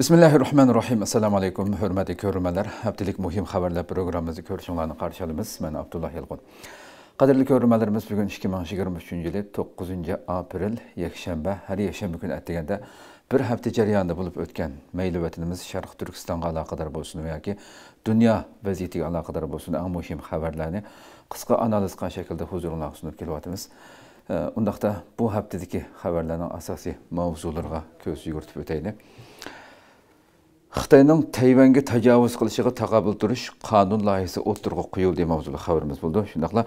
bismillahi rohmanir rohim assalomu alaykum hurmatli ko'rmanlar haftalik muhim xabarlar programmamizni ko'rishinglarni qarshi olamiz man abdulloh yalqun qadrli ko'rmanlarimiz bugun ikki ming yigirma uchinchi yili to'qqizinchi aprel yakshanba har yakshanba kuni ataganda bir hafta jarayonida bo'lib o'tgan mayli vatanimiz sharq turkistonga aloqador bo'lsin yoki dunyo vaziyatiga aloqador bo'lsin eng muhim xabarlarni qisqa analiz qilgan shaklda huzuringlarga sunib kelyapmiz undaqda bu haftadagi xabarlarning asosiy mavzulariga ko'z yugurtib o'taylik xitoyning tayvanga tajovuz qilishiga taqobil turish qonun loyihasi o'ttirg'a qo'yildi mavzuli xabarimiz bo'ldi Shundaqla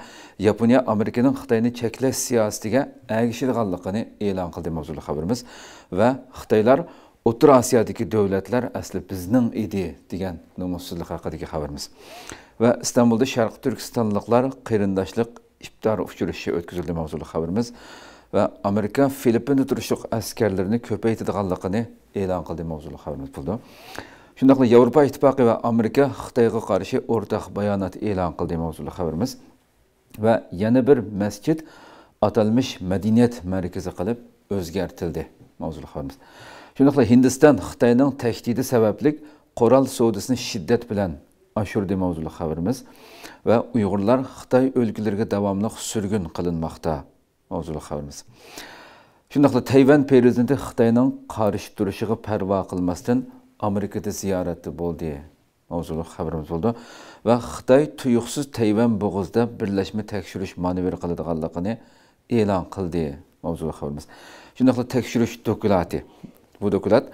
yaponiya amerikaning xitoyni cheklash siyosatiga agishilganligini e'lon qildi mavzuli xabarimiz va xitoylar o'rta osiyodagi davlatlar asli bizning edi degan nomusizlik haqidagi xabarimiz va istanbulda Sharq turkistonliklar qirindoshlik iftor uchrashuvi o'tkazildi mavzuli xabarimiz va amerika filippinda turishliq askarlarini ko'paytirganligini e'lon qildi mavzuli haberimiz buldu. shundoqla yevropa ittifoqi va amerika xitoyga qarshi ortak bayonot e'lon qildi mavzuli haberimiz. va yana bir masjid atalmish madaniyat markazi qilib o'zgartildi mavzuli xabarimiz shundoqla hindiston xitoyning tahdidi sababli qoral savdosini shiddat bilan oshirdi mavzuli haberimiz. va uyg'urlar xitoy o'lkalariga devamlı sürgün qilinmoqda mavzuli xabarimiz shundoqla tayvan prezidenti xitoyning qarshi turishiga parvo qilmasdan amerikada ziyorati bo'ldi mavzuli xabarimiz bo'ldi va xitoy tuyuqsiz tayvan bo'g'izda birlashma tekshirish manevr qiladiganligini e'lon qildi mavzuli xabarimiz shundoqla tekshirish dokulati bu dokulat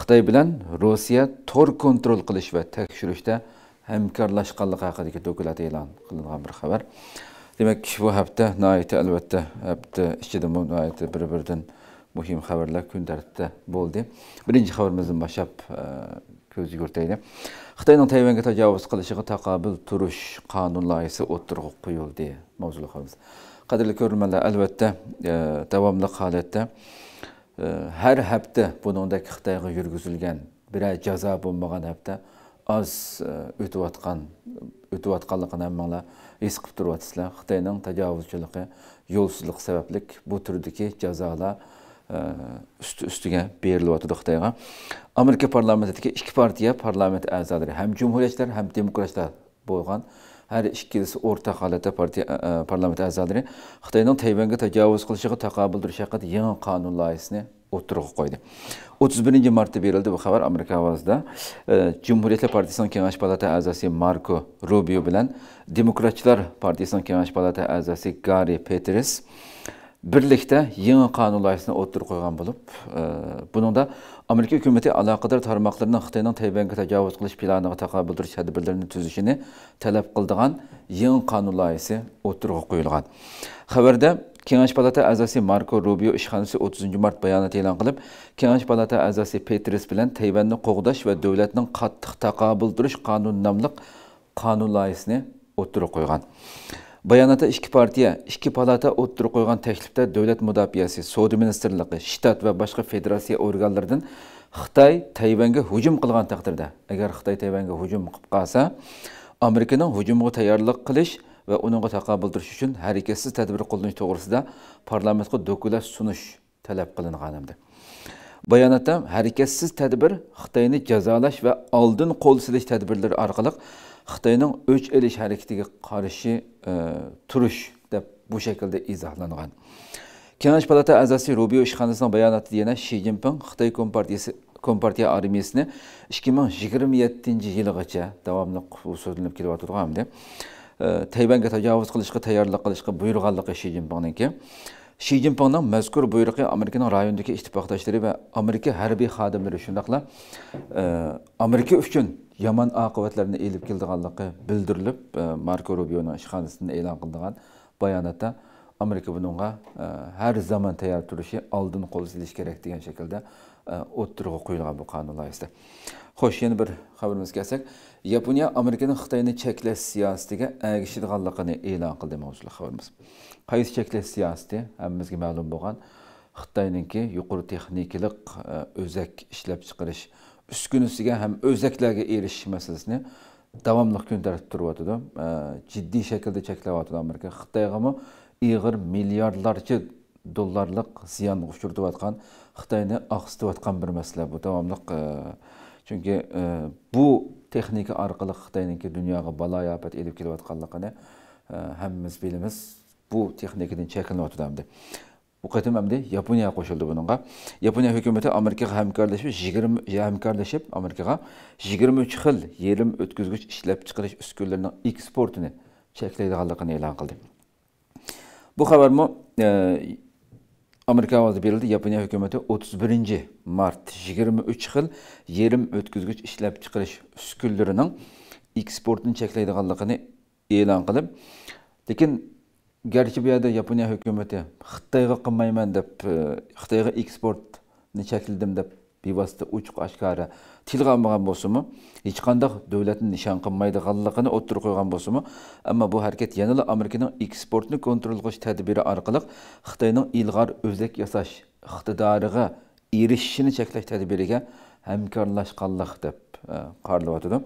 xitoy bilan rossiya tor kontrol qilish va tekshirishda hamkorlashganligi haqidagi dokulat e'lon qilingan bir xabar demak bu hafta naite albatta hafta ichida nihoyatda bir biridan muhim xabarlar kun tartibda bo'ldi birinchi xabarimizdan boshlab e, ko'z yugurtaydi xitoyning tayvanga tajovuz qilishiga taqobil turish qonun loyihasi o'tirg'a qo'yildi mavzuli görülmeler qadrli ko'rilmalar albatta e, davomli holatda e, har hafta da xitoyga yurgizilgan birer jazo bo'lmagan hafta oz o'tayotgan o'tayotganligini hammanglar his qilib turyapsizlar xitoyning tajovuzchiligi yo'lsizlik sababli bu turdagi jazolar üst, üstüge berilyotidi Xitoyga. Amerika parlamentidagi ikki partiya parlament a'zolari ham jumhuriyatchilar ham demokratlar bo'lgan һәр иккилесе ортак халатта партия парламент әгъзалары Хитаенның Тайваньга таҗавуз кылышыга тақабул турыш хакында яңа канун отырғы қойды. 31 martda berildi bu xabar amerika ovozida jumuriyatlar partiyasining kengash palata a'zosi marko Демократчылар bilan demokratchilar partiyasining kengash palata a'zosi gari peters birlikda yangi qonun qo'ygan bo'lib да amerika hukumati alaqadar tarmoqlarni xitoyning tayvanga təcavüz qilish planına taqobil turish tadbirlarini tuzishini talab qildigan yangi qonun loyihasi o'tirg'a qo'yilgan xabarda kengash palata a'zosi marko rubio ishxonasi 30 mart bayonot elan qılıb, kengash palata a'zosi petris bilan tayvanni qo'g'dash və davlatning qattiq taqobil turish qanun nomli qonun loyihasini o'tirg'a qo'ygan Bayanata ikki partiya ikki palata o'ttirib qo'ygan taklifda davlat mudofiasi savdo ministrligi shtat va boshqa federatsiya organlaridan xitoy tayvanga hujum qilgan taqdirda agar xitoy tayvanga hujum qilib qolsa amerikaning hujumga tayyorlik qilish va uningga taqobil turish uchun harakatsiz tadbir qo'llanish to'g'risida parlamentga dokulat sunish talab qilingan edi bayonotda harakatsiz tadbir xitoyni jazolash va oldin qo'l silish tadbirlari orqali xitoyning o'ch olish harakatiga qarshi e, turish deb bu shaklda izohlangan kengash palata a'zosi rubio ishxonasining bayonotida yana shi zinpin xitoy kompartiyasi kompartiya armiyasini ikki ming yigirma yettinchi yilgacha davomli so'zlanib kelayotgan e, tayvanga tajovuz qilishga tayyorlik qilishga buyurganligi shi zinpinniki shi zinpinning mazkur buyrug'i amerikaning rayondagi ittifoqdoshlari va amerika harbiy xodimlari shundoqla e, amerika uchun yomon oqibatlarni elib keldiganligi bildirilib e, marko rubioni ishxonasini e'lon qildigan bayonotda amerika bunga e, har zamon tayyor turishi oldin qo'l silish kerak degan shaklda e, o'ttirg'i qo'yilgan bu qonun loyihasida xo'sh yana bir xabarimizga kelsak yaponiya amerikani xitoyni cheklash siyosatiga ergishadiganligini e'lon qildi mavzuli xabarimiz qaysi cheklash siyosati hammamizga ma'lum bo'lgan xitoyninki yuqori texnikalik o'zak ishlab chiqarish uskunasiga ham o'zaklarga erishish masalasini davomli ko'ntarib turyotidi jiddiy shaklda cheklayotidi amerika xitoy ham iyg'ir milliardlarcha dollarlik ziyon uchirtayotgan xitoyni oqsitayotgan bir masala bu davomli chunki bu texnika orqali xitoyniki dunyoga balo ofat ilib kelayotganligini hammamiz bilamiz bu texnikadan chekinayotdi Bu katım hem de Yaponiya koşuldu bununla. Yaponiya hükümeti Amerika'ya hemkarlaşıp, 20, hemkarlaşıp Amerika'ya 23 yıl yerim ötküzgüç işlep çıkarış üsküllerinin eksportunu çekleydiğini ilan kıldı. Bu haber mi? E, ee, Amerika vazı verildi. Yaponiya hükümeti 31. Mart 23 yıl yerim ötküzgüç işlep çıkarış üsküllerinin eksportunu çekleydiğini ilan kıldı. Lekin garchi bu yerda yaponiya hukumati xitoyga qilmayman deb e, xitoyga eksportni chekladim deb bevosita ochiq aşkarı tilga olmagan bo'lsinmi hech qanday nişan nishon qilmaydiganligini o'ttirib qo'ygan bo'lsinmi Ama bu hareket yanada Amerika'nın eksportni kontrol qilish tadbiri orqali xitoyning ilg'or o'zak yasash iqtidoriga erishishini hemkarlaş kallak de karlı e, qaralyotidi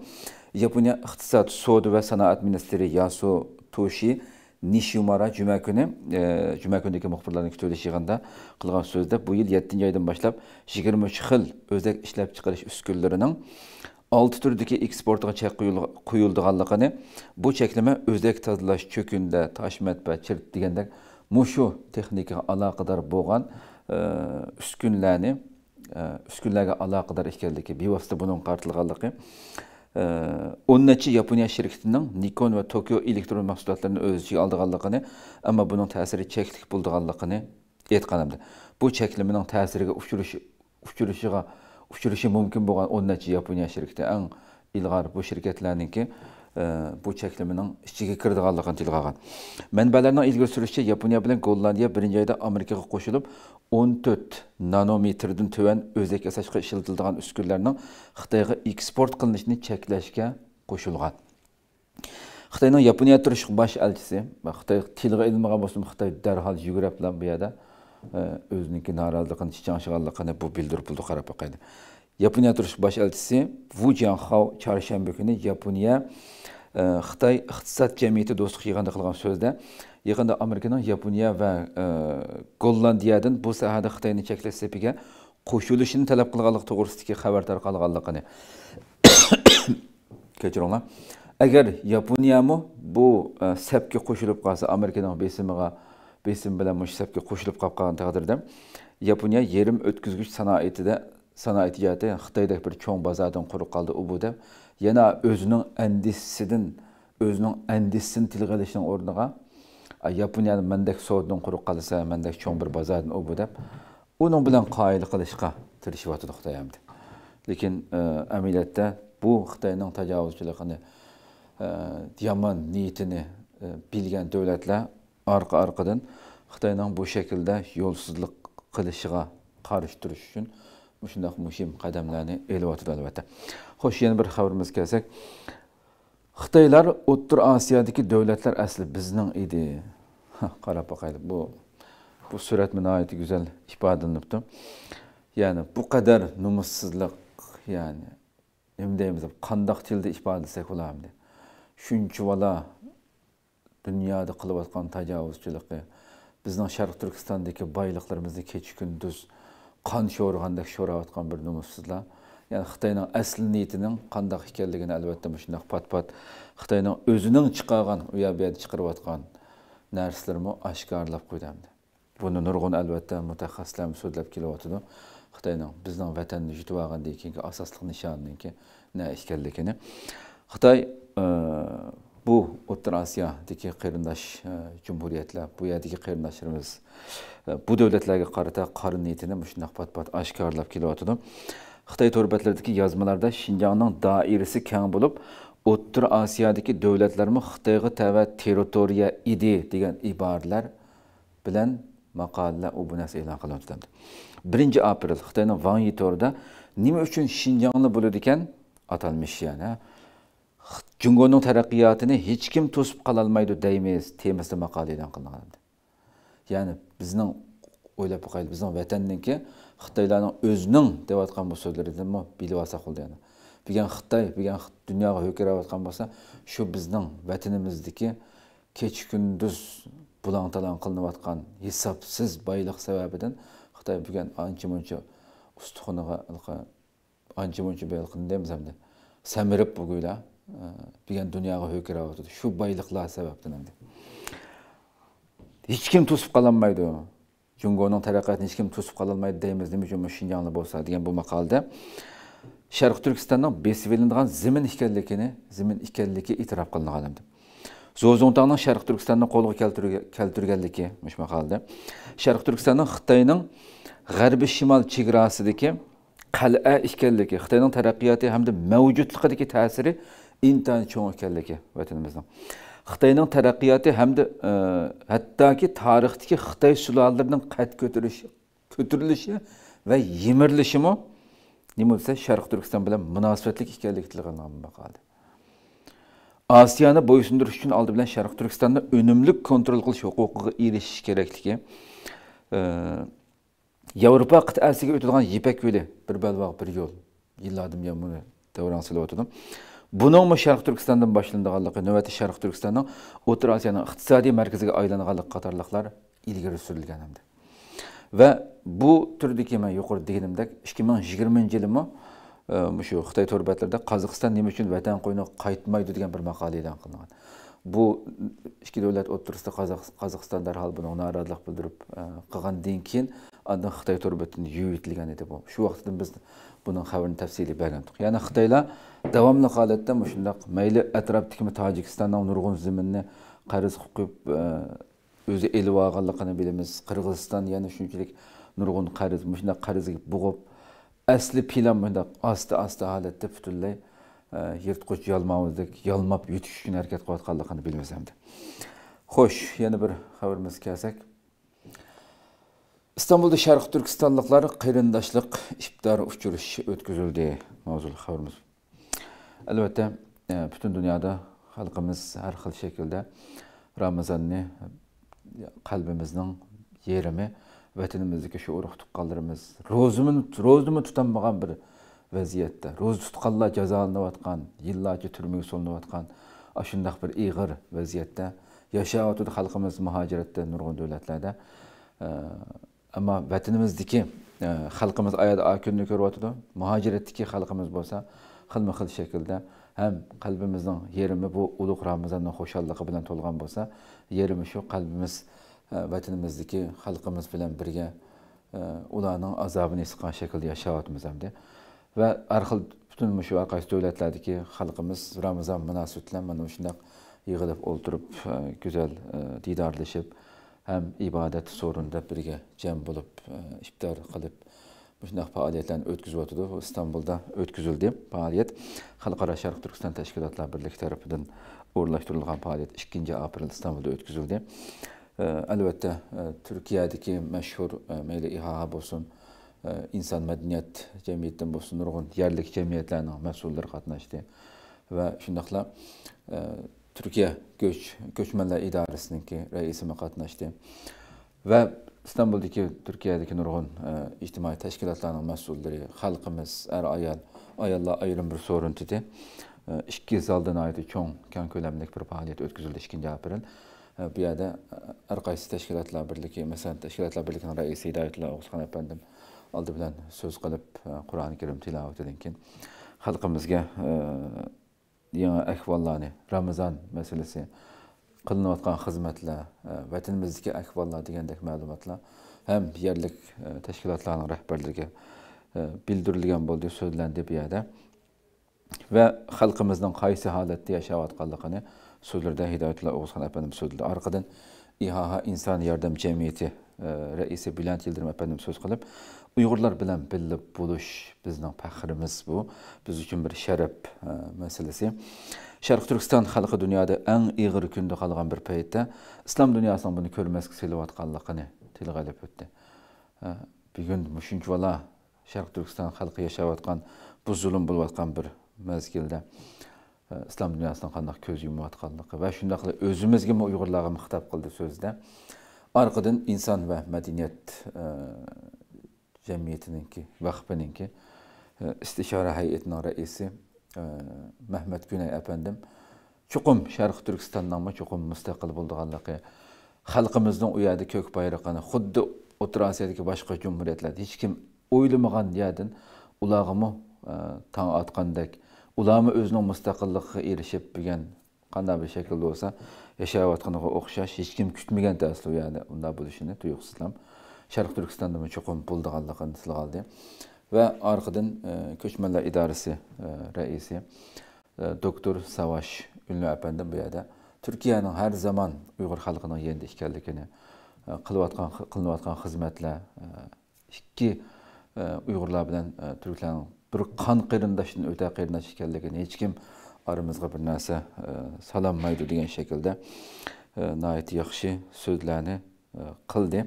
yaponiya iqtisod Soğudu ve sanoat ministri yasu toshi ниш юмара жума күні жума күнүнүкү мухбирлардын күтөлүш жыйганда кылган сөздө бу жыл жетинчи айдан баштап жыйырма үч кыл өзбек иштеп чыгарыш үскүнлөрүнүн алты түрдөгү экспортуга чек куюлдуганлыгын бу чеклеме өзбек тазалаш чөкүндө ташмет ва чирт дегендек мушу техникага алакадар болгон үскүнлөрнү үскүнлөргө алакадар экендиги бевосита бунун картылганлыгы o'ninchi yaponiya shirkitining nikon va tokio elektron mahsulotlarini o'z ichiga oldiganligini ammo buning ta'siri cheklik bo'lganligini aytgan hamdi bu cheklimining ta'siriga uchrashi uçuruşuğa uçuruşu mümkün bo'lgan 10 yaponiya shirkiti eng ilg'or bu shirkatlarniki e, bu cheklimining ichiga kirdiganligini tilga olgan manbalarning ilgari surishicha yaponiya bilan gollandiya birinchi oyda amerikaga qo'shilib 14 nanometrdən tövən özək əsasqa işildildiğən üskürlərinin Xitayğa eksport qılınışını çəkləşkə qoşulğan. Xitayning Yaponiya turish baş elchisi va Xitoy tilga ilmiga bo'lsin Xitoy darhol yugurib bilan bu yerda o'ziniki noroziligini chichangshiganligini bu bildirib qarab qaydı. Yaponiya turish baş elchisi Wu Jianhao charshanba kuni Yaponiya e, Xitoy iqtisod jamiyati do'stlik yig'inida qilgan so'zda yaqinda amerikaning yaponiya va e, gollandiyadan bu sohada xitoyni cheklash sepiga qo'shilishini talab qilganlik to'g'risidagi xabar tarqalganligini kechiringlar agar yaponiyami bu e, sapga qo'shilib qolsa amerikaning besimiga besim bilan shu sapga qo'shilib qolib qolgan taqdirda yaponiya yerim o'tkazgich sanoatida sanoat jihati xitoydek bir cho'ng bozordan quruq qoldi u bu deb yana o'zining andisidan o'zining andisini tilga ilishning yaponiyani mendek sodan quruq qolsa mendek cho'ng bir bozorni u bu deb uning bilan qoyil qilishga tirishyotdi xitoy hamdi lekin amaliyotda bu xitoyning tajovuzchiligini yomon niyatini bilgan davlatlar orqa orqadan xitoyning bu shaklda yo'lsizlik qilishiga qarshi turish uchun shunday muhim qadamlarni elyotdi albatta xo'sh yana bir xabarimiz kelsak Xitaylar O'ttir Asiyodagi devletler asli bizden idi. Qarab boqaylik, bu bu surat nihoyatda go'zal ifodalanibdi. Ya'ni bu kadar numussizlik, ya'ni nima deymiz, qandoq tilda ifodalasak Çünkü Shuncha dünyada dunyoda qilayotgan tajovuzchiligi, bizning Sharq Turkistondagi boyliqlarimizni kecha-kunduz qon sho'rg'andek sho'rayotgan bir numussizlar Yani Xitayning asl niyatining qandaq ekanligini albatta mana shunday pat pat Xitayning o'zining chiqargan u yerda chiqarayotgan narsalarni oshkorlab qo'yadi Buni nurg'un albatta mutaxassislar so'zlab kelyotdi. Xitayning bizning vatanni yutib olgandan keyingi asosli nishoninki na ekanligini. Xitoy e, bu O'rta Osiyodagi qarindosh e, jumhuriyatlar, bu yerdagi qarindoshlarimiz e, bu davlatlarga qarata qari niyatini shunday pat pat oshkorlab kelyotdi. Xitay törbətlərdəki yazmalarda Şinjanın dairəsi kən olub, O'ttir Asiyadakı dövlətlərmi Xitayğa təvə territoriya idi degan ibarələr bilan maqalələr u bu nəsə elan qılındı. 1 aprel Xitayning Vanyi torida nima uchun Şinjanlı bo'ladi ekan atalmış yəni. Jungoning taraqqiyotini hech kim to'sib qala olmaydi deymiz temasida maqola e'lon qilingan. Ya'ni bizning o'ylab qo'yaylik, bizning vatanniki xitoylarning o'zining deyotgan bu so'zlaridan bilib olsa qildi yana bugun xitoy bugun dunyoga ho'kirayotgan bo'lsa shu bizning vatanimizniki kecha kunduz bulan talon qilinayotgan hisobsiz boylik sababidan xitoy bugun ancha muncha ustixonaga ancha muncha deymiz hamda samirib bugunlar e, bugun dunyoga ho'kirayotdi shu boyliklar sababdan hech kim to'sib qololmaydi jungoning taraqqiyotini hech kim to'sib olmaydi deymiz nima uchun shinjongli bo'lsa degan bu maqolada sharq turkistonning besilinadigan zimin ekanligini zimin ekanligi e'tirof qilingan edi zo'zongtangning sharq turkistonni qo'lga keltirganligi mush maqolada sharq turkistonning xitoyning g'arbiy shimol chegarasidagi qal'a ekanligi xitoyning taraqqiyoti hamda mavjudligidagi ta'siri intan cho'ng ekanligi vatanimizning xitoyning taraqqiyoti hamda e, hattoki tarixdagi xitoy sulolalarining qad ko'tarilishi ko'tarilishi va yemirilishimi nima bo'lsa sharq turkiston bilan ekanligi ekanligitilgan qoldi osiyoni bo'ysundirish uchun oldi bilan sharq turkistonni unumli kontrol qilish huquqiga erishish kerakligi e, yevropa qit'asiga o'tadigan yipak yo'li bir balvoq bir yo'l yillardan buyon buni davron silab o'tirdim Бұның Шарқ Түркістандан башланғанлығы нөвәті Шарқ Түркістанның Отыр Азияның иқтисади мәркізіге айланғанлығы қатарлықлар ilgari сүрілген әмді. Вә бұ түрдікі мен юқыр дегенімдік 2020 жылымы мүші Қытай төрбәтлерді Қазақстан неме үшін вәтен қойны қайтмайды деген бір мақалы елан қылынған. Бұ ішкі дөлет отырысты Қазақстан дархал бұның нарадылық білдіріп қылған дейін кейін, андан Қытай төрбәттің жүйетілген еді бұл. Шу вақытыдың біз бұның хабарын тәпсили бәгімдік яғни қытайлар давамлы қалатта мұшындақ мәйлі әтраптікімі тәжікстанның нұрғын зімініне қарыз құқып өзі еліп алғанлығын білеміз қырғызстан яна шүнчілік нұрғын қарыз мұшындақ қарызға бұғып әсілі план мұндақ асты асты халатта бүтінлей yırtqıç yalmamızdık, yalmap yetiş üçün hərəkət qoyatqanlığını bilməsəm də. Xoş, yəni bir xəbərimiz gəlsək. İstanbul'da Şarkı Türkistanlıklar kıyırındaşlık iftarı uçuruş ötküzüldü. Mavzulu haberimiz. Elbette bütün dünyada halkımız her hal şekilde Ramazan'ı kalbimizin e, yerimi, vatanımızdaki şu uruk tutkallarımız, rozumun, rozumu bakan bir vaziyette, roz tutkallar cezalanıvatkan, yıllarca türmüyü vatkan. aşındak bir iğir vaziyette, yaşayatıdı halkımız muhacirette, nurgun devletlerde, ammo vatanimizniki e, xalqimiz oyat kunni ko'ryotidi muhojiratniki xalqimiz bo'lsa xilma xil shaklda ham qalbimizning yerimi bu ulug' ramazonni xo'shallig'i bilan to'lgan bo'lsa yerimi shu qalbimiz e, vatanimizniki xalqimiz bilan birga e, ularning azobini his qilgan shaklda yashayapmiz hamda va har xil butun shu har qaysi davlatlardagi xalqimiz ramazon munosabati bilan mana shundoq yig'ilib o'tirib go'zal diydorlashib həm ibadət sorunda birgə cəm olub, e, iftar qılıb şunaq fəaliyyətlərini ötküzüb otudu. İstanbulda ötküzüldü fəaliyyət. Xalqara Şərq Türkistan Təşkilatlar Birlik tərəfindən uğurlaşdırılğan fəaliyyət 2-ci aprel İstanbulda ötküzüldü. Əlbəttə, e, e, Türkiyədəki məşhur meyli İHA olsun, insan mədəniyyət cəmiyyətindən olsun, nurğun yerlik cəmiyyətlərinin məsulları qatnaşdı və şunaqla turkiya ko'ch ko'chmanlar idorasiniki raisimi qatnashdi ve İstanbul'daki Türkiye'deki nurg'un e, ijtimoiy teşkilatlarının mesulleri, halkımız er ayal ayalla ayrım bir E, ikki zaldan aydi çok kang ko'lamli bir bir yerde er aprel e, bu birlikte, mesela teşkilatla birlikte reisi idaretle tashkilotlar Efendim aldı bilen söz kalıp e, Kur'an-ı Kerim tilavet edin ki halkımızga e, degan ahvollarni ramazon masalasi qilinayotgan xizmatlar e, vatanimizdagi ahvollar degandek ma'lumotlar hem yerlik e, tashkilotlarning rahbarlariga e, bildirilgan bo'ldi so'zlandi bu yerda va xalqimizning qaysi holatda yashayotganligini so'zlarda hidoyatilla o'g'izxon apandim so'zladi orqadan ihaha inson yordam jamiyati raisi bilant yildirim apandim so'z qilib uyg'urlar bilan birga bo'lish bizning faxrimiz bu biz uchun bir sharaf e, masalasi sharq turkiston xalqi dunyoda eng ig'ir kunda qolgan bir paytda islom dunyosining buni ko'rmasga tilga olib o'tdi e, bugun shuncha bola sharq turkiston xalqi yashayotgan bu zulm bo'layotgan bir mazgilda e, islom dunyosining qandoq ko'z yumayotganligi va shundoq qilib o'zimizga uyg'urlarga mixtab qildi so'zda orqadan inson va madaniyat jamiyatiningki vahbininki e, istishora hay'atining raisi e, mahmad gunay apandim chuqum sharq turkistonnoma chuqum mustaqil bo'ldiganligi xalqimizning u yerda ko'k bayrog'ini xuddi o'rta osiyodagi boshqa jumuriyatlarda hech kim o'ylamagan yerdan ulağımı e, tan otgandek ulağımı o'zining mustaqilligiga erishib degan qanday bir shaklda bo'lsa yashayotganiga o'xshash hech kim kutmagan tarzda u yerda unday bo'lishini tuyuqsizlam sharq turkistonda cho'qim pul deganliqini tilga va orqadan e, ko'chmanlar idorasi e, raisi e, doktor savash unli apandi bu yerda turkiyaning har zamon uyg'ur xalqining yendi ekanligini qilayotgan qilinayotgan xizmatlar ikki uyg'urlar bilan turklarning bir qon qarindoshdan o'ta qarindosh ekanligini hech kim oramizga bir narsa salammaydi degan shaklda nihoyat yaxshi so'zlarni qildi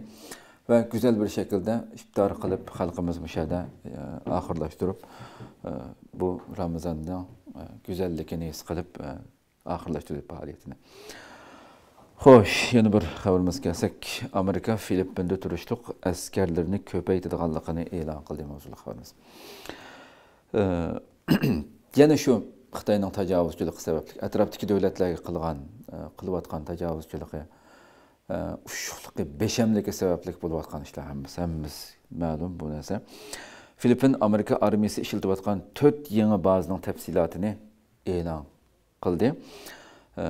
va go'zal bir shaklda iftor qilib xalqimiz mushada e, oxirlashtirib e, bu ramazonning e, go'zalligini his qilib oxirlashtirib faoliyatini Xo'sh, yana bir xabarimiz kelsak, Amerika Filippinda turishliq askarlarini ko'paytirganligini e'lon qildi mavzuli xabarimiz. yana shu Xitoyning tajovuzchiligi sababli atrofdagi davlatlarga qilgan qilayotgan tajovuzchiligi Ee, ushshuqlikka beshamlikka sabablik bo'layotgan ishlar hammasi hammasi ma'lum bu narsa Filipin amerika armiyasi ishlatayotgan to'rt yangi bazaning ilan e'lon qildi ee,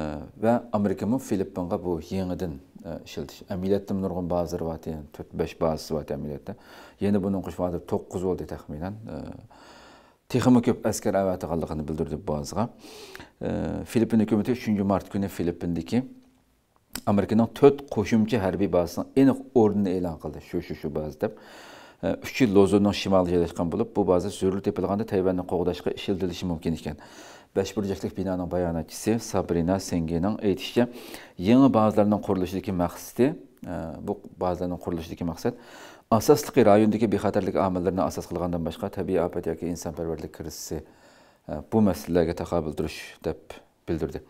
va amerikamu filippinga bu yangidan e, ishiltish amaliyotda nurg'un bazalar bor to'rt besh bazasi bor amaliyotda yana buni qo'shib to'qqiz bo'ldi taxminan ee, texmi asker askar avatganligini bildirdi bazaga Filipin hukumati uchinchi mart kuni filippindagi amerikaning to'rt qo'shimcha harbiy bazasini aniq o'rnini e'lon qildi shu shu shu baza deb uch yil lozunning shimoliga joylashgan bo'lib bu baza zarur tepilganda tayvanni qo'g'dashga ishlatilishi mumkin ekan besh burchaklik binoning bayonotchisi sabrina sengening aytishicha yangi bazalarning qurilishidagi maqsadi e, bu bazalarning qurilishidagi maqsad asosliqi rayondagi bexatarlik omillarini asos qilgandan boshqa tabiiy ofat yoki insonparvarlik krizisi e, bu masalalarga taqobil turish deb bildirdi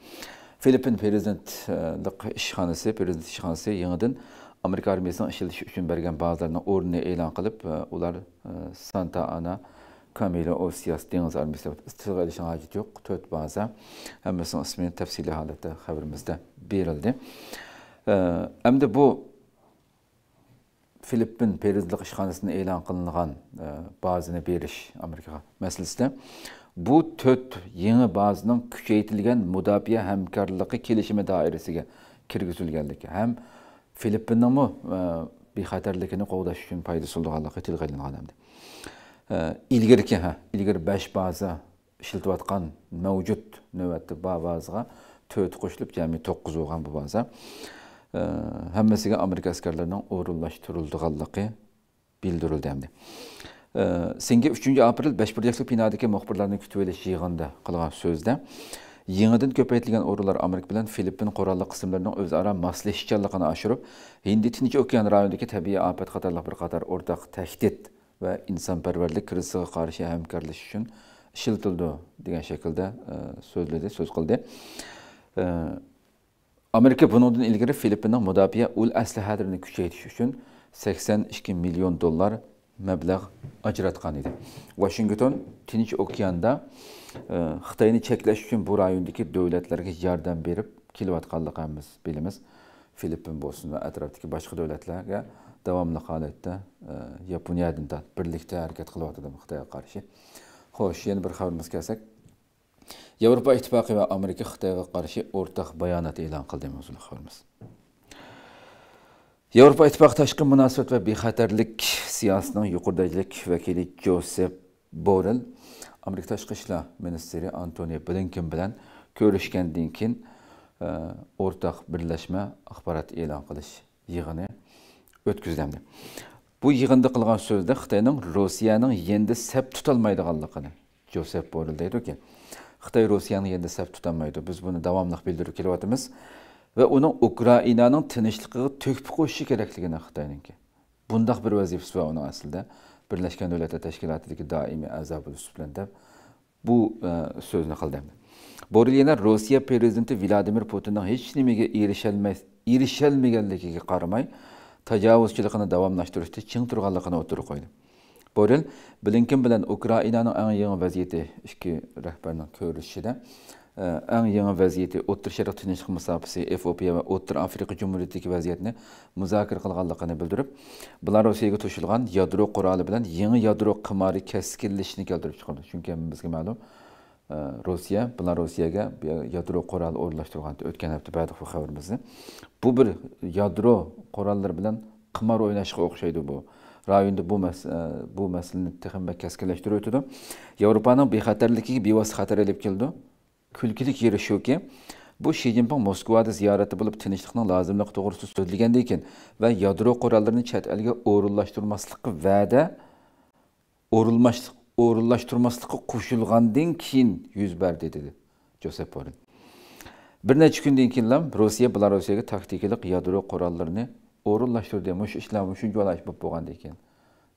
Filipin prezidentlik ishxonasi, prezident ishxonasi yangidan Amerika armiyasining ishlatishi uchun bergan bazalarining o'rnini e'lon qilib, ular e, e, Santa Ana, Kamila Osiyas dengiz armiyasi istiqomat etish hojati yo'q. 4 baza hammasining ismini tafsili holatda xabarimizda berildi. de bu Filipin prezidentlik ishxonasining e'lon qilingan e, bazani berish Amerika masalasida bu to'rt yangi bazaning kuchaytirilgan mudofaa hamkorligi kelishimi doirasiga kirgizilganligi ham filippinninmi e, bexatarligini qo'g'dash uchun foydalanilganligi tilga ilingan hamda e, ilgirki ha ilgari besh baza ishlatayotgan mavjud navbatda bazaga to'rt qo'shilib jami to'qqiz bo'lgan bu baza e, hammasiga amerika askarlarining o'rinlashtirilganligi bildirildi senga uchinchi aprel besh birjakslik binodagi muxbirlarni kutib olish yig'inida qilgan so'zda yenidən köpəyətilən ordular Amerika bilan Filippin qorallı qismlərinin özara masləhətçilikini aşırıb, Hindi Tinç okean rayonundakı təbii afət qatarlıq bir qatar ortaq təhdid və insanpərvərlik krizinə qarşı həmkarlıq üçün işlətildi degan şəkildə e, sözlədi, söz qıldı. E, Amerika bunundan ilgili Filippinin müdafiə ul əsləhələrini gücləndirmək üçün 82 milyon dollar mablag' ajratgan edi vashington tinch okeanda e, xitoyni cheklash uchun bu rayondagi davlatlarga yordam berib kelayotganligimiz bilamiz filippin bo'lsin va atrofdagi boshqa davlatlarga davomli holatda e, yaponiyadan birlikda harakat qilyotdi xitoyga qarshi xo'sh yana bir xabarimizga kelsak yevropa ittifoqi va amerika xitoyga qarshi o'rtaq bayonot e'lon qildi mavzuli xabarimiz yevropa ittifoqi tashqi munosabat va bexatarlik siyosatining yuqoridalik vakili josep borel amerika tashqi ishlar ministri antoni blinken bilan ko'rishgandan keyin e, o'rtaq birlashma axborot e'lon qilish yig'ini o'tkazildi bu yig'inda qilgan so'zda xitoyning rossiyaning endi sap tutolmaydiganligini josep borel deydiki xitoy rossiyani endi sap tutolmaydi biz buni davomli bildirib kelyapmiz va uning ukrainaning tinchligiga koşu qo'shishi kerakligini ki. bundaq bir vazifasi var onun aslida birlashgan davlatlar tashkilotidagi doimiy a'zo bo'lish bilan deb bu e, so'zni qildi bu yil yana rossiya prezidenti vladimir putinning hech nimaga erişelme erisholmaganligiga qaramay tajovuzchiligini davomlashtirishda ching turganligini o'tirib qo'ydi bu yil blinkin bilan ukrainaning eng yangi vaziyati ikki rahbarning ko'rishishida eng yangi vəziyyəti, Otur Şərq tinchlik masofasi efiopiya və Otur afrika Cumhuriyyətdəki vəziyyətini müzakir qilganligini bildirib bular rossiyaga qo'shilgan yadro quroli bilan yangi yadro qimori keskinlashishni keltirib chiqardi chunki bizga ma'lum rossiya belorussiyaga yadro quroli o'rlashtirgan o'tgan hafta berdik bu xəbərimizi. bu bir yadro qurollar bilan qimor o'ynashga o'xshaydi bu rayonda bu mas bu masalani texnika keskinlashtirib o'tadi yevropaning bexatarligiga bevosita xatar ilib keldi kulgilik yeri shuki bu shi zinpin moskvada ziyorati bo'lib tinchlikning lozimligi to'g'risida so'zlagan ekan va yadro qurollarini chet elga o'rinlashtirmaslikqa va'da o'rinlashtirmaslikqa qo'shilgandan keyin yuz berdi dedi josep borin bir necha kundan keyin ham rossiya belorussiyaga taktikalik yadro qurollarini o'rinlashtirdi mush ishlar shuncha bo'lib bo'lgan ekan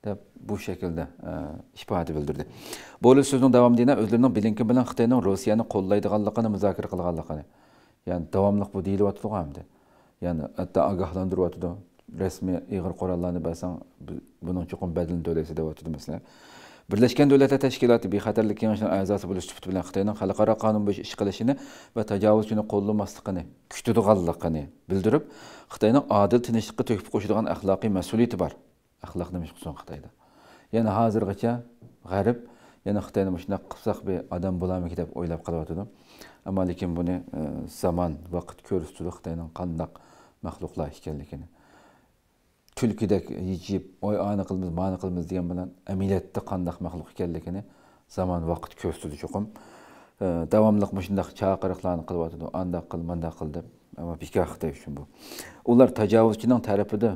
deb bu shaklda e, ishpoati bildirdi bo'lib so'zning davomida yana o'zlarining bilinki bilan xitoyning rossiyani qo'llaydiganligini muzokara qilganligini ya'ni davomli bu deyilyotidi hamda ya'ni hatto ogohlantiryotidi rasmiy ig'ir qurollarni bersang buning chuqur badilini to'laysiz deyotidi masalan birlashgan davlatlar tashkiloti bexatarlik kengashining a'zosi bo'lish sufati bilan xitoyning xalqaro qonun bo'yicha ish qilishini va tajovuzchini qo'llamasligini kutadiganligini bildirib xitoyning odil tinchlikqa to'kib qo'shadigan axloqiy mas'uliyati bor axloqni qilsin xitoyda yana hozirgacha g'arib yana xitoyni mana shunaqa qilsak odam bo'larmiki deb o'ylab qolyotgandim ammo lekin buni e, zamon vaqt ko'rsatdi xitoyning qandaq maxluqlar ekanligini tulkidek yechib oy ani qilmiz mani qilmiz degan bilan amaliyotda qandaq maxluq ekanligini zamon vaqt ko'rsatdi chuqum e, davomliq mana shundaq chaqiriqlarni qilyotdi andaq qil mandaq qil deb ammo bekor xitoy uchun bu ular tajovuzchining tarafida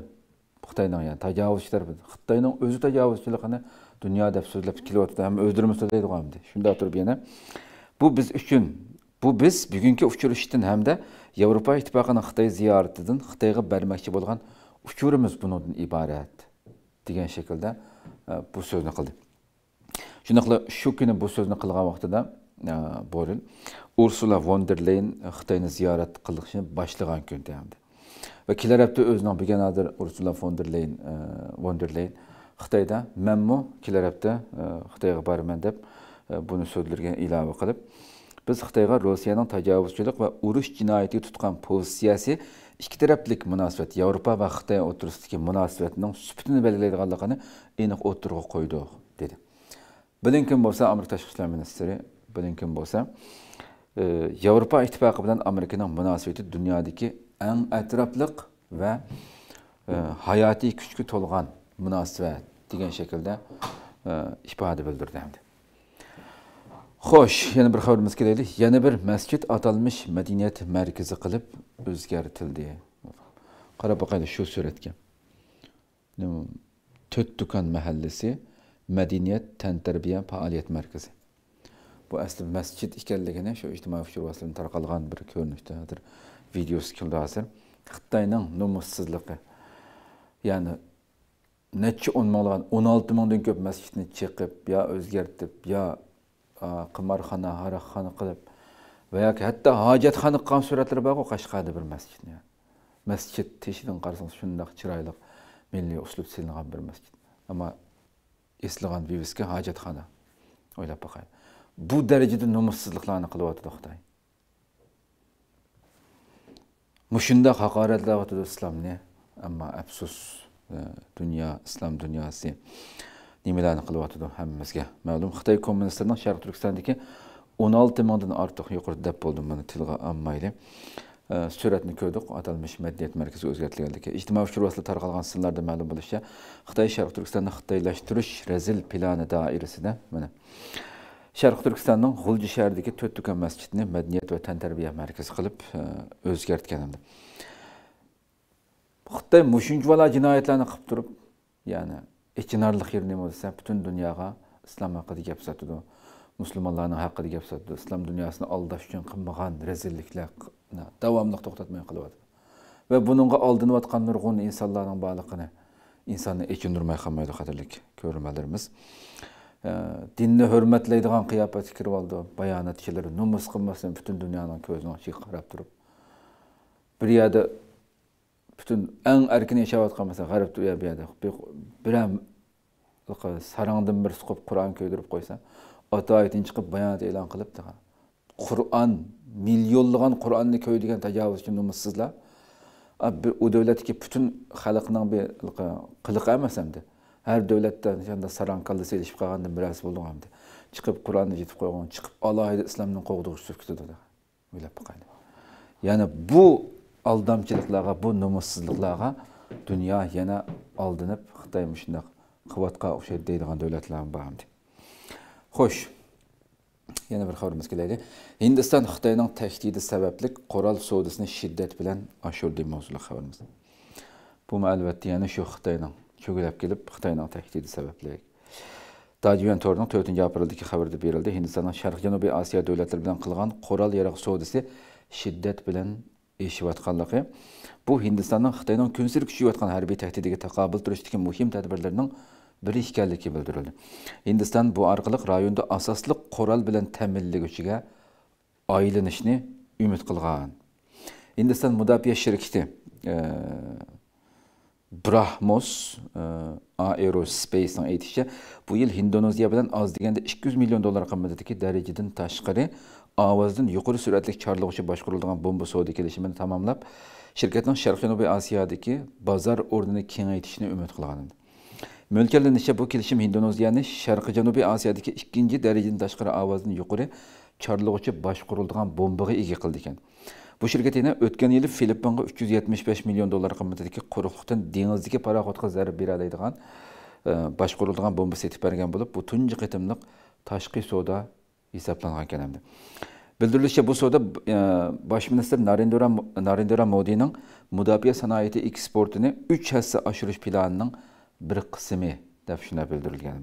xitoyning ya'ni tajovuzchilar xitoyning o'zi tajovuzchiligini dunyo deb so'zlab kelyapti ham o'ldirimiz so'zlaydiganmidi shundoq turib yana bu biz uchun bu biz bugungi uchrashishdan hamda yevropa ittifoqini xitoy ziyoratidan xitoyga bermoqchi bo'lgan uchurimiz bundan iborat degan shaklda e, bu so'zni qildi shunaqla shu kuni bu so'zni qilgan vaqtida e, boril ursula von der leyn xitoyni ziyorat qilishni boshlagan kun hamda va kelar hafta o'zini olib kelgandir ursula von der leyn e, von der leyn xitoyda manmu kelar e, xitoyga boraman deb e, buni so'zlarga ilova qilib biz xitoyga rossiyaning tajovuzchilik va urush jinoyatiga tutgan pozitsiyasi ikki taraflik munosabat yevropa va xitoy o'rtasidagi munosabatning suputini belgilaydiganligini aniq o'tirg'a qo'ydik dedi blinkin bo'lsa amerika tashqi ishlar ministri blinkin bo'lsa yevropa ittifoqi bilan amerikaning munosabati dunyodagi eng atrofliq va e, hayotiy kuchga to'lgan munosabat degan shaklda e, ifoda bildirdi xo'sh yana bir xabarimizga kelaylik yana bir masjid atalmish madaniyat markazi qilib o'zgartildi qarab boqaylik shu suratga to'rt do'kon mahallasi madaniyat tantarbiya faoliyat markazi bu aslida masjid ekanligini shu ijtimoiy tarqalgan bir ko'rinishda videosi keldi hozir xitoyning nomussizligi ya'ni necha o'n minglagan o'n olti mingdan ko'p masjidni chiqib yo o'zgartib yo qimorxona aroqxona qilib va yoki hatto hojatxona qilgan suratlar borku qashqarda bir masjidni masjid teshidan qarasangiz shundoq chiroyli milliy uslub silingan bir masjid Ama eslagan viviska hojatxona o'ylab boqay bu darajada nomussizliklarni qilyotdi xitoy Mushunda haqorat da'vatida e, islomni ammo afsus dunyo islom dunyosi nimalarni qilyotidi hammamizga ma'lum xitoy kommunistlarining sharq turkistondagi o'n olti mingdan ortiq yuqori deb bo'ldim buni tilga olmaydi e, suratni ko'rdik atalmish madaniyat markazi o'zgartirilganligi ijtimoiy uchur vasli tarqalgan sinlarda ma'lum bo'lishicha xitoy sharq turkistonni xitoylashtirish razil plani doirasida mana sharq turkistonning g'ulji shahridagi to'rt do'kon masjidini madaniyat va tantarbiya markazi qilib e, o'zgartgan endi xitoy mushunchvalar jinoyatlarni qilib turib ya'ni ichinarli yer nima desa butun dunyoga islom haqida gap sotadi musulmonlarning haqida gap sotadi islom dunyosini aldash uchun qilmagan rezilliklarni davomli to'xtatmay qilyapti va buningga oldinayotgan nurg'un insonlarning borliqini insonni echindirmay qolmaydi xatirlik ko'rmalarimiz Э, динне хөрмәтләйдіған қияпат кіріп алды баянатшылар нұмыс қылмасын бүтін дүнияның көзін ашы қарап тұрып бір яды бүтін ең әркін ешіп атқан мысалы ғарып тұр я ә бір әм сараңдың бір құран көйдіріп қойса ота айтын шығып баянат елан қылып құран миллионлыған құранны көйдіген тәжауыз үшін нұмыссызла ә, бір ұдөләтке бүтін халықның бір қылық әмәсәмді ә, Hər dövlətdən, yəni də Sarankalda selişib qalanda mürəsib olduq həm də. Çıxıb Quranı yetib qoyğun, çıxıb Allahı İslamın qovduğusu kütüdü. Belə qanı. Yəni bu aldamçılıqlara, bu numussuzluqlara dünya yana aldınıb Xitay müşündəq qıvatqa oxşayır deyilən dövlətlərin bağımdır. Xoş. Yana bir xəbərimiz gələcək. Hindistan Xitayının təhdidi səbəblik qoral sodasını şiddət bilən aşırdı mövzulu xəbərimiz. Bu əlbəttə yəni şu Xitayının ko'kilab kelib xitoyning tahdidi sababli Tadiyuan to'rining 4 aprildagi xabarda berildi hindistonning sharq janubiy osiyo davlatlari bilan qilgan qurol yarog' savdosi shiddat bilan eshiyotganligi bu hindistonning xitoyning kunsir kuchayotgan harbiy tahdidiga taqobil turishdagi muhim tadbirlarning biri ekanligi bildirildi hindiston bu orqali rayonda asosliq qurol bilan ta'minlaguchiga aylanishni umid qilgan hindiston mudofaa shirkiti e, Brahmos e, Aerospace'dan aytishicha bu yil Hindonezya bilan oz deganda 200 million dollar qimmatidagi darajadan tashqari ovozdan yuqori sur'atli chorlovchi boshqariladigan bomba savdo kelishimini tamomlab shirkatning sharqiy janubiy osiyodagi bozor o'rnini kengaytirishni umid qilgan edi mo'lkallanishicha bu kelishim hindoneziyani sharqiy janubiy osiyodagi ikkinchi darajadan tashqari ovozdan yuqori chorlovchi boshqariladigan bombaga ega qildi ekan Bu şirketine өткен yılı Filipin'e 375 миллион доллар kıymetindeki kuruluktan denizdeki paraxotga zarar beralaydigan boshqarilgan bomba setib bergan bo'lib bu болып, бұл tashqi savdo hisoblangan bildirilishicha bu savdo bosh ministr narendra narendra modining sanoati eksportini uch hassa oshirish planining bir qismi deb shunday bildirilgan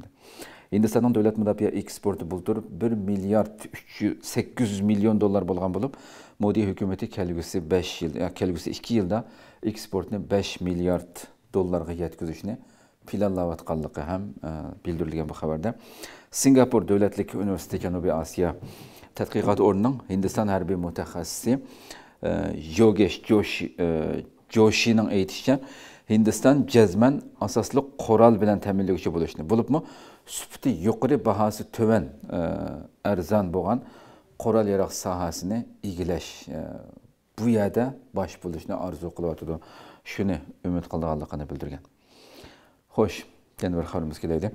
hindistonning davlat экспорты eksporti 1 bir milliard uch yuz sakkiz yuz Modi hükümeti kelgüsü 5 yıl ya kelgüsü 2 ildə eksportni 5 milyar milyard dollarga yetkizishni planlayotganligi ham e, bildirilgan bu haberde Singapur davlatlik universiteti Janubiy Osiyo tadqiqot Hindistan hərbi harbiy mutaxassisi e, Yogesh Joshi e, Joshining aytishicha Hindiston jazman asosli qoral bilan ta'minlovchi bo'lishni, bo'libmi, sufti yuqori bahosi tuvan arzon bo'lgan qoral yaroq sohasini egallash e, bu yerda bosh bo'lishni orzu qilayotdi shuni umid qilganligini bildirgan xo'sh yana bir xabarimiz keladi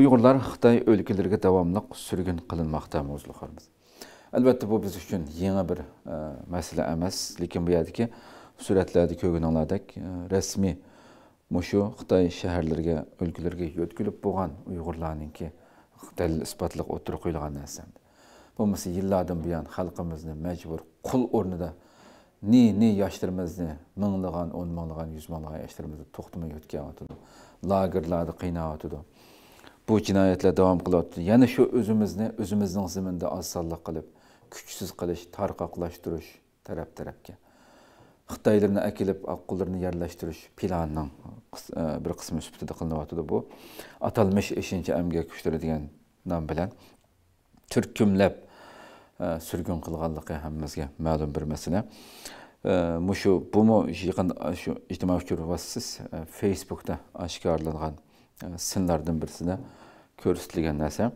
uyg'urlar xitoy o'lkalariga davomli surgun qilinmoqda mavzuli xabarimiz albatta bu biz uchun yangi bir e, masala emas lekin bu yerdagi suratlarda ko'rganinglardek e, rasmiy mushu xitoy shaharlariga o'lkalarga yo'tkilib bo'lgan uyg'urlarninki dalil isbotliq o'tirib qo'yilgan narsa Olması yıllardan buyan halkımızın mecbur kul ornida ne ni yaşlarımızı mınlığan, on mınlığan, yüz mınlığan yaşlarımızı toxtuma yötken atıdı. Lagırlarda qıyna atıdı. Bu cinayetler devam kılattı. Yani şu özümüzü, özümüzün ziminde azsallık kılıp, küçsüz kılış, tarqaqlaştırış taraf tarafke. Xitaylarını akilip, akkullarını yerleştiriş planının e, bir kısmı üstüde kılınatıdı bu. Atalmış 5. Emgek Güçleri degen nam bilen türkümlep Э, сүрген кылганлыгы хаммабызга маалым бир маселе э, мушу буму жыйган ушу ижтимаий учур васысыз э, фейсбукта ашкарланган сындардын бирисинде көрсөтүлгөн нерсе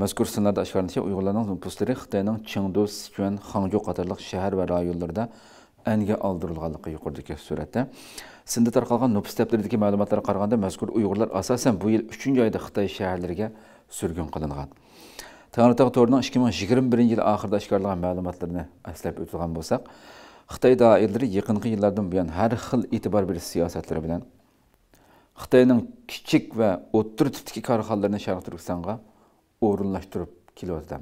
mazkur sınlarda aşkarlıkça Uygurların nüfusları Xitayının Çingdu, Sichuan, və rayonlarda ənge aldırılğanlıqı yuqurdakı surətdə. Sində tarqalğan nüfus təbliğindəki qaraganda mazkur Uygurlar bu Таңыртақ торының 2021 ел ақырда ашқарылған мәліматларыны әсіліп өтілген болсақ, Қытай дайырлары еқінгі бұян әр қыл итібар бір сиясатлары білен, Қытайының кичік вә өттір түтікі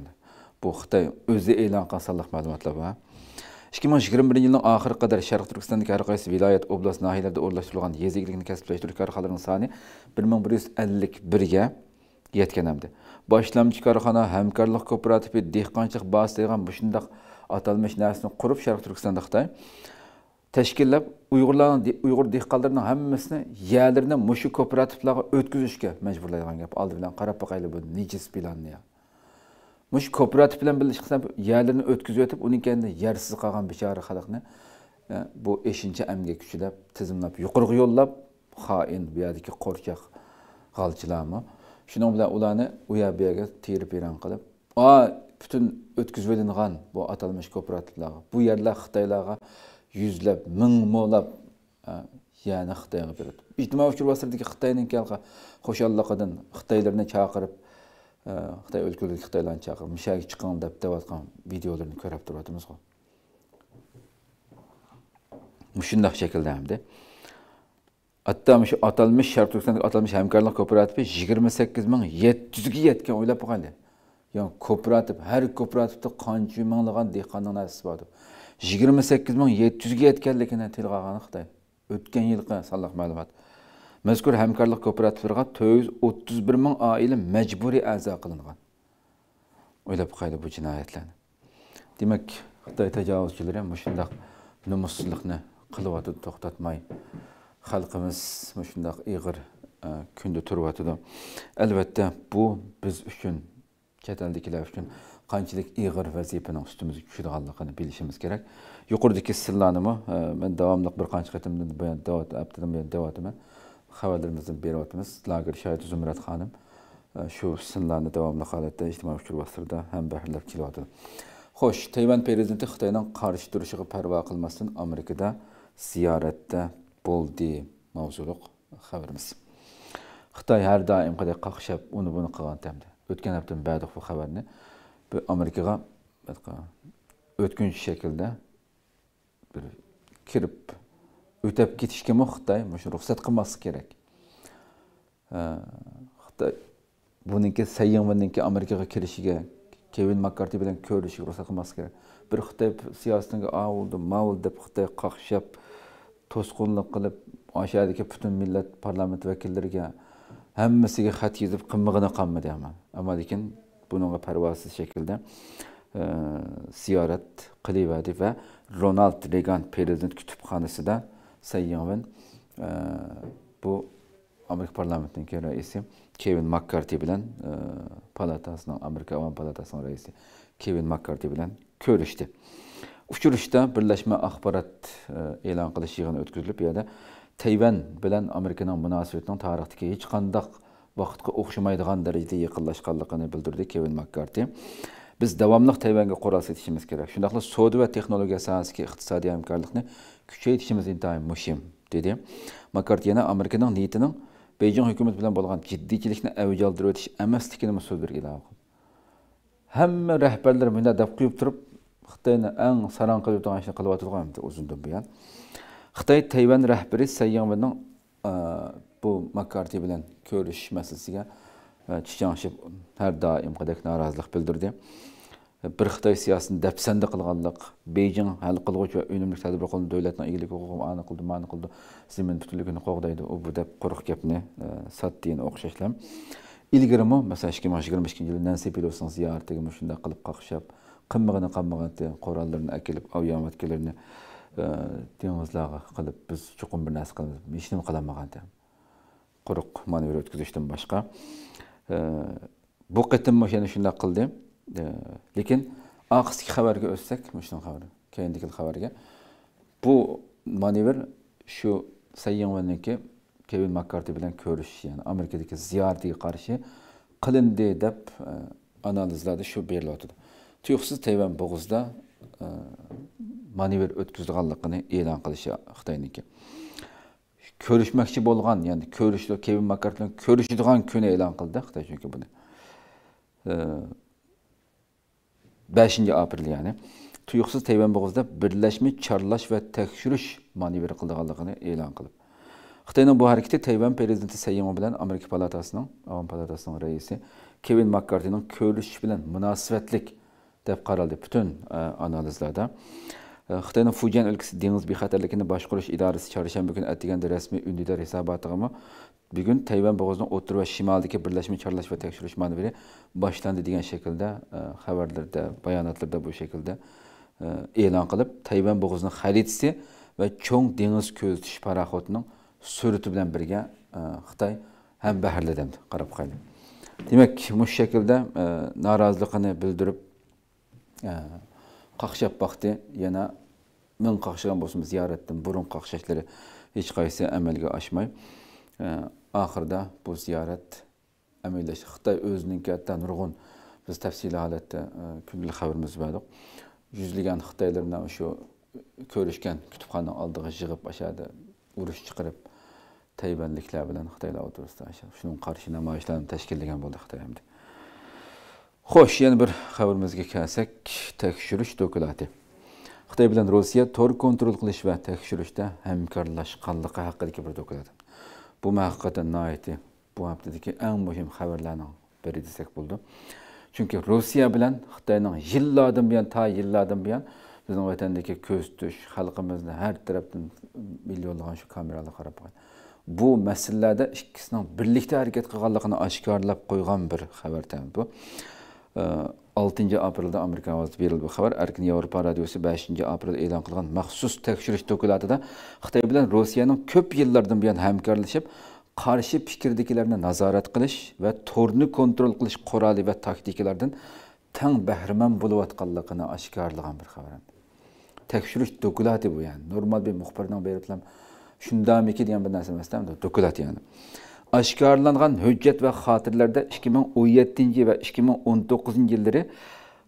Қытай өзі әйлән қасалық мәліматлар бұға. 2021 yılın ahırı kadar Şərq Türkistandakı hər qaysı vilayət, oblast boshlamchi korxona hamkorlik kooperativi dehqonchilik bazasi degan bu shundoq atalmish narsani qurib sharq turkistonda xitoy tashkillab uyg'urlarni uyg'ur dehqonlarining hammasini yerlarini mushu kooperativlarga o'tkazishga majburlaydigan gap oldi bilan qarab boqaylik bu nijis bilanni mush kooperativ bilan birlashib yerlarini o'tkazib o'tib uning kendi yersiz qolgan bechora xalqni e, bu eshincha amga kuchilab tizimlab yuqoriga yo'llab xoin bu yerdagi qo'rqoq g'alchilarmi shuning bilan ularni u yoq bu yoqqa terib e'lon qilib butun o'tkazilgan bu atalmish kooperativlarga bu yerlar xitoylarga yuzlab ming mo'lab yana xitoyga beradi ijtimoiy uchur asridagi xitoyning xo'shalliqidan xitoylarni chaqirib xitoy o'lkalarga xitoylarni chaqirib mishaga chiqing deb deyotgan videolarni ko'rib turibmiz shundoq shaklda hamda hatto shu atalmish sharq turkistondagi atalmish hamkorlik kooperativi yigirma sakkiz ming yetti yuzga yetgan o'ylab qo'yganlar ya'ni kooperativ har kooperativda qancha minglagan dehqonning narsasi bor deb yigirma sakkiz ming yetti yuzga yetganligini tilga olgan xitoy o'tgan yilgi sonliq ma'lumot mazkur hamkorlik kooperativlarga to'rt yuz o'ttiz bir ming oila majburiy a'zo qilingan o'ylab qo'ydi bu jinoyatlarni demak xitoy tajovuzchilari mana shundoq nomussizlikni qilyotib to'xtatmay xalqimiz mana shundoq iyg'ir e, kunda turyotidi albatta bu biz uchun chet eldagilar uchun qanchalik iyg'ir vazifaning ustimizga tushadiganligini bilishimiz kerak yuqoridagi sirlarnimi e, man davomli bir qancha qatimdan buyon haftadan buyon deyapman xabarlarimizni beryapmiz lager shoir zumrat xonim e, shu sinlarni davomli holatda ijtimoiy uchur vosirda ham bahirlab kelyotdi xo'sh tayvan prezidenti xitoyning qarshi turishiga parvo qilmasdan amerikada ziyoratda болды маусулук хабарыбыз кытай ар дайымкыдай какшап уну буну кылган өткен өткөн аптанын бұл бул хабарны америкаға өткүнчү шекилде бір кіріп өтөп кетишке мо қытай мушу рұқсат кылмаслык керек ә, кытай буники саимвиндики америкаға келишиге кевин маккарти менен көрүшүгө уруксат кылмаслык керек бір кытай саясатына ауылды болду деп қытай қақшап to'sqinlik qilib o'sha yerdagi butun millat parlament vakillariga hammasiga xat yozib qimmig'ini qilma deyapman ammo lekin buningga parvosiz shaklda e, ziyorat qilaveradi va ronald regan prezident kutubxonasida sayyovan e, bu amerika parlamentining raisi kevin makkarti bilan e, palatasining amerika ovon palatasining raisi kevin makkarti bilan ko'rishdi Uçuruşda Birleşme Akbarat e'lon qilish yig'ini o'tkazilib, bu yerda Tayvan bilan Amerikaning munosabatining tarixdagi hech qanday vaqtga o'xshamaydigan darajada yaqinlashganligini bildirdi Kevin McCarthy. Biz devamlı davomli Tayvanga qurol setishimiz kerak. Shundaqla savdo va texnologiya sohasidagi iqtisodiy hamkorlikni kuchaytirishimiz intayin muhim, dedi. McCarthy yine Amerikaning niyatining Beijing hükümet bilen bo'lgan jiddiychilikni avj oldirib o'tish emasligini so'z ilahı. Hem rahbarlar bunda dab durup xitoyni eng saran qilib turgan ishni qilayotgan endi uzundan buyon xitoy tayvan rahbari sayyanvinning e, bu makarti bilan ko'rishish masalasiga e, chichanshib har doimgidek norozilik bildirdi e, bir xitoy siyosatini dapsanda qilganlik Beijing hal qilg'uvchi va unumli tadbir qo'lni davlatni egalik huquqini ani qildi mani qildi zemin butunligini qo'g'daydi u bu deb quruq gapni satdiini o'xshashlam ilgarimi masalan ikki ming yigirma ikkinchi yili nansi pelosining ziyoratiga shunday qilib qaqshab қымығыны қаммағанты қораларын әкеліп ауяметкелеріне теңізлағы қылып біз чұқым бір нәрсе қылып ешнеме қыламаған тем құрық маневр өткізіштен башқа бұл қытым мәшені шында қылды lekin oxirgi xabarga o'tsak mushuni xabar keyingi xabarga bu manevr shu sayyinvanniki kevin McCarthy bilan ko'rishish ya'ni amerikadagi ziyoratiga qarshi qilindi deb e, analizlarda shu berilyotidi tuyuqsiz tayvan bo'g'izida e, manevr o'tkazganligini e'lon qilishi xitoyniki ko'rishmoqchi bo'lgan ya'ni ko'rish kevin makartlan ko'rishadigan kuni e'lon qildi xitoy chunki buni e, beshinchi aprel ya'ni tuyuqsiz tayvan bo'g'izida birlashma chorlash va tekshirish manevri qilganligini e'lon qilib xitoyning bu harakati tayvan prezidenti sayyomi bilan amerika palatasining avom palatasining raisi kevin makkartining ko'rish bilan munosabatlik deb qaraldi butun e, analizlarda e, xitoyni fujan o'lkasi dengiz bexatarligini boshqarish idorasi chorshanba kuni atiganda rasmiy undidor hisobotiga Bugün tayvan bo'g'ozining o'rta va shimolidagi birlashma chorlash va tekshirish manevri boshlandi degan shaklda e, xabarlarda bayonotlarda bu shaklda e'lon qilib tayvan bo'g'ozining xaritasi va cho'ng dengiz ko'zitish paraxodining surati bilan birga xitoy ham bahrladi qarab qo'ydi demak shu shaklda noroziligini bildirib qaqshab baxdi yana ming qaqshagan bo'lsin ziyoratdan burun qaqshashlari hech qaysi amalga oshmay oxirida bu ziyorat amalgash xitoy o'ziniki hatto nurg'un biz tafsili holatda kundalik xabarimiz berdik yuzlagan xitoylar bilan shu ko'rishgan kutubxona oldiga yig'ib oshadi urush chiqarib tayvanliklar bilan xitoylar o'rtasida shuning qarshi namoyishlarni tashkillagan bo'ldi xitoy hamda xo'sh yana bir xabarimizga kelsak tekshirish dokulati xitoy bilan rossiya tor kontrol qilish va tekshirishda hamkorlashqanligi haqidagi bir dokulat bu haqiqatdan noiti bu haftadagi eng muhim xabarlarni biri desak bo'ldi chunki rossiya bilan xitoyning yillardan buyon ta yillardan buyon bizning vatandagi ko'z tutish xalqimizni har tarafdan millionlagan shu kameralar qarab qo'ygan bu masalalarda ikkisining birlikda harakat qilganligini oshkorlab qo'ygan bir xabar bu 6 э, aprelda amerika ovozida berildi bu xabar erkin yevropa radiosi 5 aprelda e'lon qilgan maxsus tekshirish dokumentida xitoy bilan rossiyaning ko'p yillardan buyon hamkorlashib qarshi fikrdagilarni nazorat qilish va to'rni kontrol qilish quroli va taktikalardan tang bahramand bo'layotganligini oshkorlagan bir xabar tekshirish dokumenti bu ya'ni normal bir muxbirdan berib shundamiki degan bir narsa emasda dokument ya'ni aşkarlanan hujjat va hatırlarda 2017 va 2019 yillari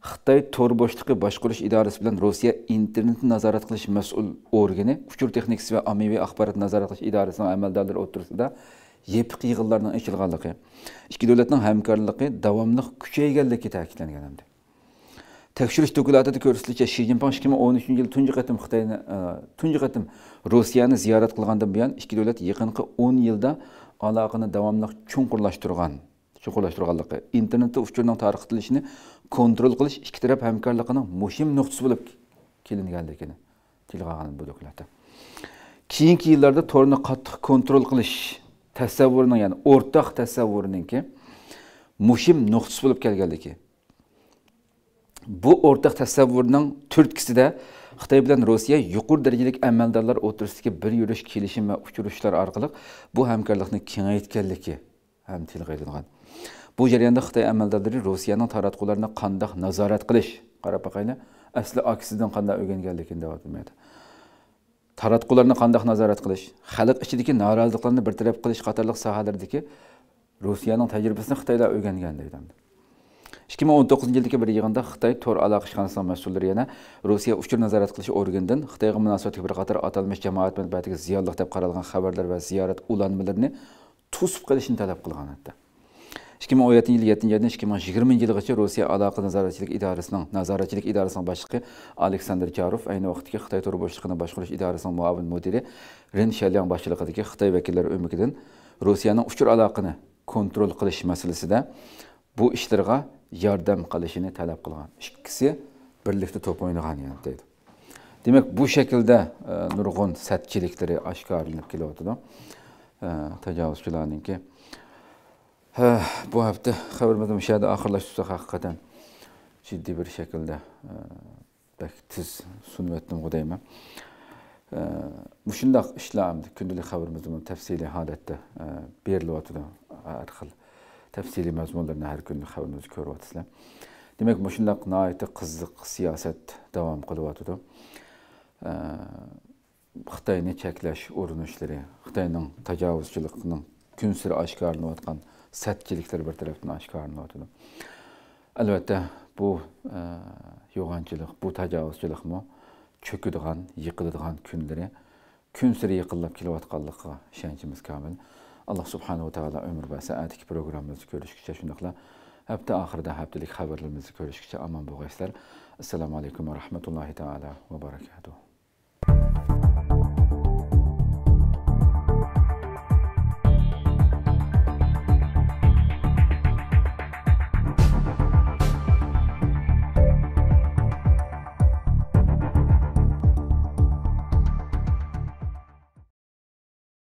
xitoy to'r bo'shliqi boshqarish idorasi bilan rossiya internetni nazorat qilish mas'ul organi uchur texnikasi va ommaviy axborot nazorat qilish idorasining amaldorlari o'rtasida yepiq yig'inlarning ochilganligi ikki davlatning hamkorligi davomli kuchayganligi ta'kidlangan hamda tekshirish dokumentida ko'rsatilishicha shi zinpin ikki ming o'n uchinchi yil tunji qatim tüncü qatım Rusya'nı rossiyani ziyorat bir buyon ikki davlat yaqinqi 10 yilda əlaqəni davamlı çunqurlaşdırğan, çunqurlaşdırğanlığı, internetdə uçurun tarixtilishini kontrol qilish ikki taraf hamkorligining muhim nuqtasi bo'lib kelinganligini tilga olgan bu dokladda. Keyingi yillarda torni qattiq kontrol qilish tasavvurining, ya'ni o'rtaq tasavvuriningki muhim nuqtasi bo'lib kelganligi. Bu o'rtaq tasavvurning turtkisida xitoy bilan rossiya yuqori darajalik amaldorlar o'rtasidagi bir yurish kelishim va uchrashuvlar orqali bu hamkorlikni kengaytganligi ham tilga bu jarayonda xitoy amaldorlari rossiyaning taratqullarini qandoq nazorat qilish qarab boqayli asli aksidan qanday o'rganganligini aytmaydi. taratqularni qandoq nazorat qilish xalq ichidagi noroziliklarni bartaraf qilish qatorliq sohalardagi rossiyaning tajribasini xitoylar o'rgangan deydi ikki ming o'n to'qqizinchi yildagi bir yig'inda xitoy to'r aloqa ishxonasi mas'ullari yana rossiya uchur nazorat qilish organidan xitoyga munosabatli bir qator atalmish jamoat matbuotiga ziyonli deb qaralgan xabarlar va ziyorat ulanmalarini to'sib qilishni talab qilgan hatto ikki ming o'n yettinchi yil yettinchi yildan ikki ming yigirmanchi yilgacha rossiya aloqa nazoratchilik idorasining nazoratchilik idorasining boshlig'i aleksandr charov ayni vaqtdagi xitoy to'r boshliqini boshqarish idorasining muavin mudiri ren shalyan boshchiligidagi xitoy vakillari o'mikidan rossiyaning uchur aloqani kontrol qilish masalasida bu ishlarga yardım qilishini talab qilgan ikkisi birlikda to'p o'ynagan yani deydi demak bu shaklda e, nurg'un satchiliklari oshkorlanib kelyotidi e, tajovuzchilarninki bu hafta xabarimizni shu yerda oxirlashtirsak haqiqatdan ciddi bir shaklda e, tez sunib o'tdim deyman e, mushundoq ishlar kundalik xabarimiz tafsiliy holatda e, berilyotidi har xil təfsili məzmunlarına hər gün xəbərimiz görürsüzlər. Demək, bu şundaq nəhayət qızlıq siyasət davam qılıvatıdır. Xitayını çəkləş urunuşları, Xitayının təcavüzçülüyünün gün sürə aşkarlanıb atqan sətkiliklər bir tərəfdən aşkarlanıb. Əlbəttə bu yoğancılıq, bu təcavüzçülükmü çöküdüğən, yıqıdığan günləri gün sürə yaxınlaşıb kilovat qallıqqa şəncimiz kamil. Allah subhanahu taala ömür və saatlik proqramımızı görüşkəcə şundaqla həftə axırda həftəlik xəbərlərimizi görüşkəcə aman bu qəslər. Assalamu alaykum və rahmetullahi taala və barakatuh.